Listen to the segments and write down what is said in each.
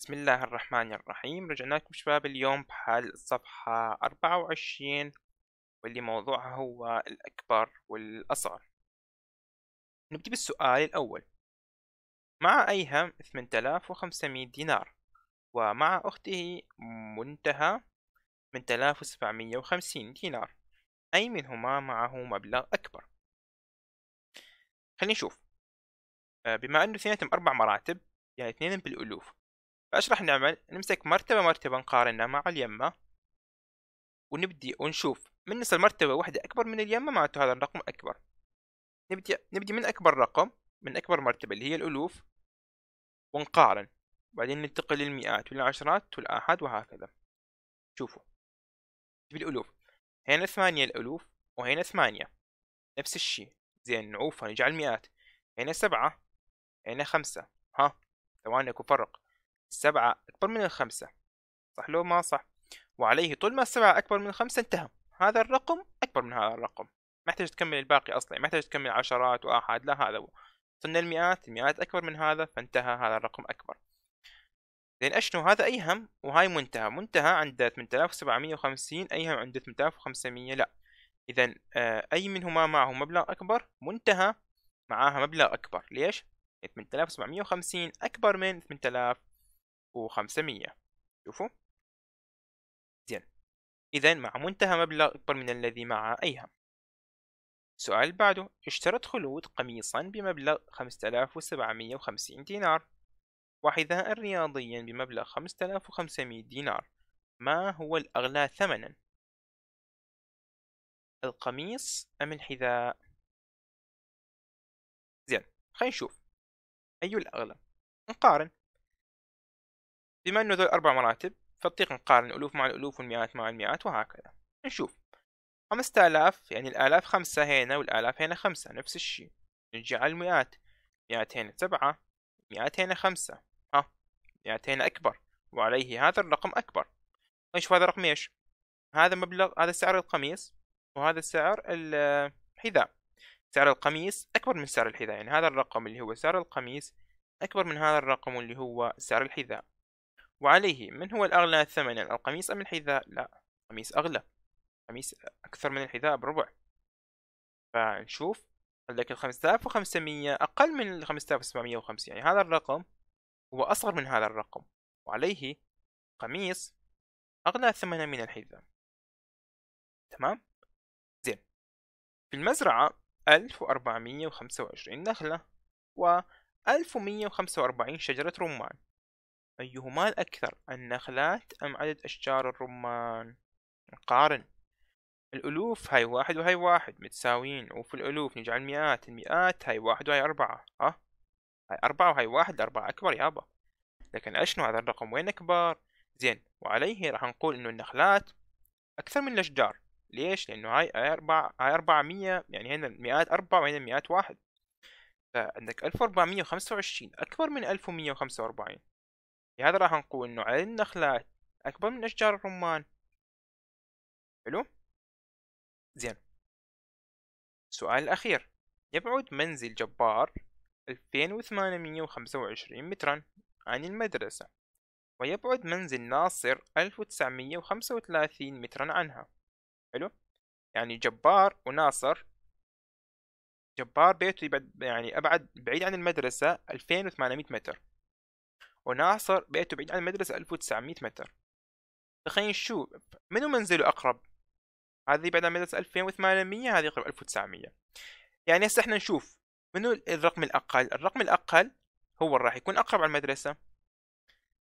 بسم الله الرحمن الرحيم رجعنا لكم شباب اليوم بحال الصفحة 24 واللي موضوعها هو الأكبر والأصغر نبدأ بالسؤال الأول مع أيهم 8500 دينار ومع أخته منتهى 8750 دينار أي منهما معه مبلغ أكبر خلينا نشوف آه، بما أنه اثنيناتهم أربع مراتب يعني اثنين بالألوف فايش راح نعمل نمسك مرتبة مرتبة نقارنها مع اليمة ونبدي ونشوف من نصل مرتبة واحدة اكبر من اليمة معناته هذا الرقم اكبر نبدي نبدي من اكبر رقم من اكبر مرتبة اللي هي الالوف ونقارن بعدين ننتقل للمئات والعشرات والآحاد وهكذا شوفوا بالألوف هنا ثمانية الألوف وهنا ثمانية نفس الشيء زين نعوفها نجعل مئات هنا سبعة هنا خمسة ها ثواني اكو فرق السبعة أكبر من الخمسة صح لو ما صح وعليه طول ما السبعة أكبر من الخمسة انتهى هذا الرقم أكبر من هذا الرقم ما يحتاج تكمل الباقي أصلا ما يحتاج تكمل عشرات وآحاد لا هذا وصلنا المئات المئات أكبر من هذا فانتهى هذا الرقم أكبر زين أشنو هذا أيهم وهاي منتهى منتهى عند 8750 أيهم عند 8500 لا إذا آه، أي منهما معه مبلغ أكبر منتهى معاها مبلغ أكبر ليش؟ 8750 أكبر من 8000 وخمسمية شوفوا زين إذا مع منتهى مبلغ أكبر من الذي مع أيهم السؤال اللي بعده اشترت خلود قميصا بمبلغ 5750 دينار وحذاء رياضيا بمبلغ 5500 دينار ما هو الأغلى ثمنا؟ القميص أم الحذاء؟ زين خلينا نشوف أي الأغلى نقارن بما انه ذول اربع مراتب فنطيق نقارن الالوف مع الالوف والمئات مع المئات وهكذا نشوف خمسة آلاف يعني الآلاف خمسة هنا والآلاف هنا خمسة نفس الشيء نجي على المئات مئات هنا سبعة مئات هنا خمسة ها مئات هنا أكبر وعليه هذا الرقم أكبر نشوف هذا الرقم إيش هذا مبلغ هذا سعر القميص وهذا سعر الحذاء سعر القميص أكبر من سعر الحذاء يعني هذا الرقم اللي هو سعر القميص أكبر من هذا الرقم اللي هو سعر الحذاء وعليه من هو الأغلى ثمنا القميص أم الحذاء لا قميص أغلى قميص أكثر من الحذاء بربع فنشوف عندك ال 5500 أقل من ال 5750 يعني هذا الرقم هو أصغر من هذا الرقم وعليه قميص أغلى ثمنا من الحذاء تمام زين في المزرعة 1425 نخلة و 1145 شجرة رمان أيهما الأكثر النخلات أم عدد أشجار الرمان نقارن الألوف هاي واحد وهاي واحد متساويين وفي الألوف نجعل مئات المئات هاي واحد وهاي أربعة أه هاي أربعة وهاي واحد أربعة أكبر يابا لكن أشنو هذا الرقم وين أكبر زين وعليه راح نقول إنه النخلات أكثر من الأشجار ليش لأنه هاي أربعة هاي أربعة مية يعني هنا المئات أربعة وهنا المئات واحد فعندك ألف وأربعمية وخمسة وعشرين أكبر من ألف ومية وخمسة وأربعين لهذا راح نقول انه عدد النخلات اكبر من اشجار الرمان حلو زين السؤال الاخير يبعد منزل جبار 2825 مترا عن المدرسة ويبعد منزل ناصر 1935 مترا عنها حلو يعني جبار وناصر جبار بيته يبعد يعني أبعد بعيد عن المدرسة 2800 متر وناصر بيته بعيد عن المدرسة 1900 متر تخيل شو منو منزله أقرب هذه بعد عن المدرسة 2800 هذه قريب 1900 يعني هسه احنا نشوف منو الرقم الأقل الرقم الأقل هو اللي راح يكون أقرب على المدرسة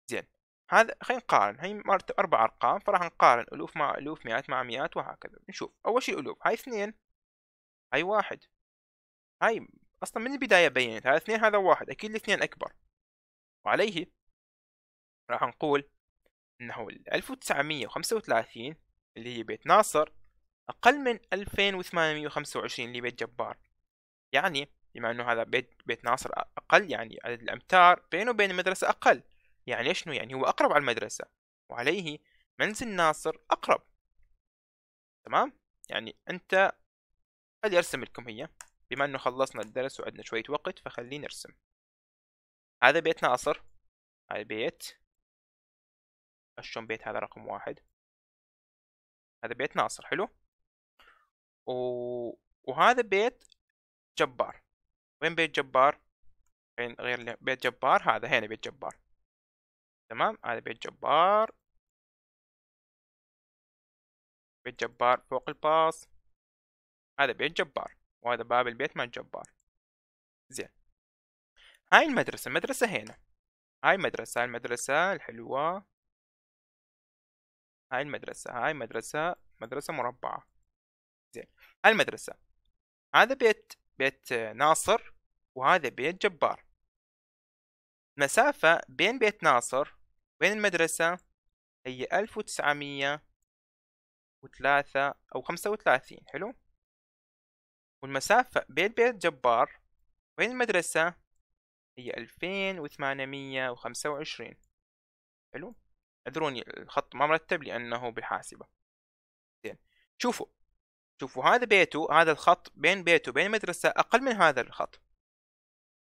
زين هذا خلينا نقارن هي مرتب أربع أرقام فراح نقارن ألوف مع ألوف مئات مع مئات وهكذا نشوف أول شيء ألوف هاي اثنين هاي واحد هاي أصلا من البداية بينت هذا اثنين هذا واحد أكيد الاثنين أكبر وعليه راح نقول أنه 1935 اللي هي بيت ناصر أقل من 2825 اللي بيت جبار يعني بما أنه هذا بيت, بيت ناصر أقل يعني عدد الأمتار بينه وبين المدرسة أقل يعني شنو يعني هو أقرب على المدرسة وعليه منزل ناصر أقرب تمام يعني أنت خلي أرسم لكم هي بما أنه خلصنا الدرس وعندنا شوية وقت فخليني أرسم هذا بيت ناصر هذا بيت اشون بيت هذا رقم واحد هذا بيت ناصر حلو و... وهذا بيت جبار وين بيت جبار غير بيت جبار هذا هنا بيت جبار تمام هذا بيت جبار بيت جبار فوق الباص هذا بيت جبار وهذا باب البيت مال جبار زين هاي المدرسة المدرسة هنا هاي المدرسة هاي المدرسة الحلوة هاي المدرسة هاي مدرسة مدرسة مربعة زين هاي المدرسة هذا بيت بيت ناصر وهذا بيت جبار مسافة بين بيت ناصر وبين المدرسة هي ألف وتسعمية وثلاثة أو خمسة وثلاثين حلو والمسافة بين بيت جبار وبين المدرسة هي 2825 حلو اعذروني الخط ما مرتب لانه بالحاسبه زين شوفوا شوفوا هذا بيته هذا الخط بين بيته وبين المدرسه اقل من هذا الخط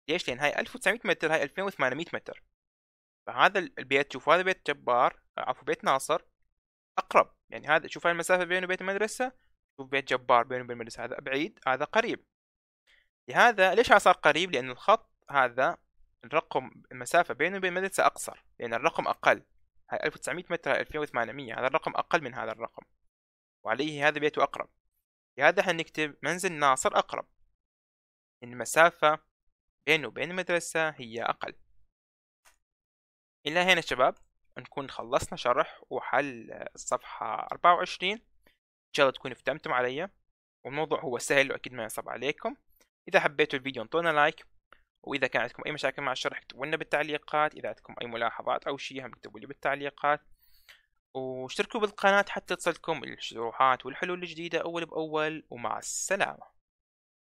ليش لان هاي 1900 متر هاي 2800 متر فهذا البيت شوفوا هذا بيت جبار عفوا بيت ناصر اقرب يعني هذا شوف هاي المسافه بينه وبين المدرسه شوف بيت جبار بينه وبين المدرسه هذا بعيد هذا قريب لهذا ليش صار قريب لان الخط هذا الرقم المسافة بينه وبين المدرسة أقصر لأن يعني الرقم أقل هاي 1900 متر 2800 هذا الرقم أقل من هذا الرقم وعليه هذا بيته أقرب لهذا احنا نكتب منزل ناصر أقرب المسافة بينه وبين المدرسة هي أقل إلى هنا شباب نكون خلصنا شرح وحل الصفحة 24 إن شاء الله تكونوا فتمتم علي والموضوع هو سهل وأكيد ما يصعب عليكم إذا حبيتوا الفيديو انطونا لايك واذا كان عندكم اي مشاكل مع الشرح اكتبوا لنا بالتعليقات اذا عندكم اي ملاحظات او شيء هم اكتبوا لي بالتعليقات واشتركوا بالقناة حتى تصلكم الشروحات والحلول الجديدة أول بأول ومع السلامة